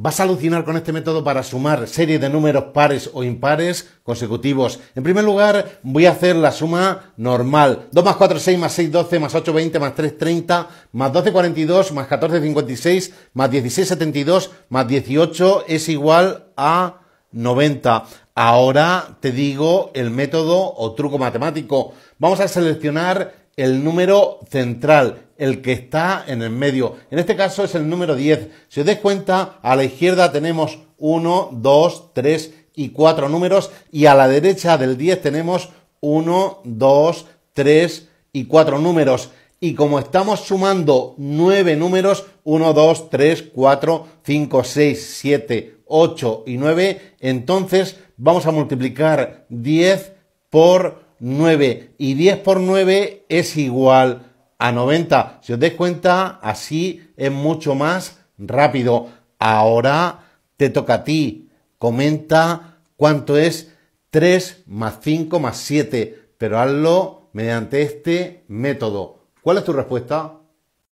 Vas a alucinar con este método para sumar serie de números pares o impares consecutivos. En primer lugar, voy a hacer la suma normal. 2 más 4, 6, más 6, 12, más 8, 20, más 3, 30, más 12, 42, más 14, 56, más 16, 72, más 18 es igual a 90. Ahora te digo el método o truco matemático. Vamos a seleccionar el número central, el que está en el medio. En este caso es el número 10. Si os dais cuenta, a la izquierda tenemos 1, 2, 3 y 4 números y a la derecha del 10 tenemos 1, 2, 3 y 4 números. Y como estamos sumando 9 números, 1, 2, 3, 4, 5, 6, 7, 8 y 9, entonces vamos a multiplicar 10 por 9 y 10 por 9 es igual a 90. Si os dais cuenta, así es mucho más rápido. Ahora te toca a ti. Comenta cuánto es 3 más 5 más 7, pero hazlo mediante este método. ¿Cuál es tu respuesta?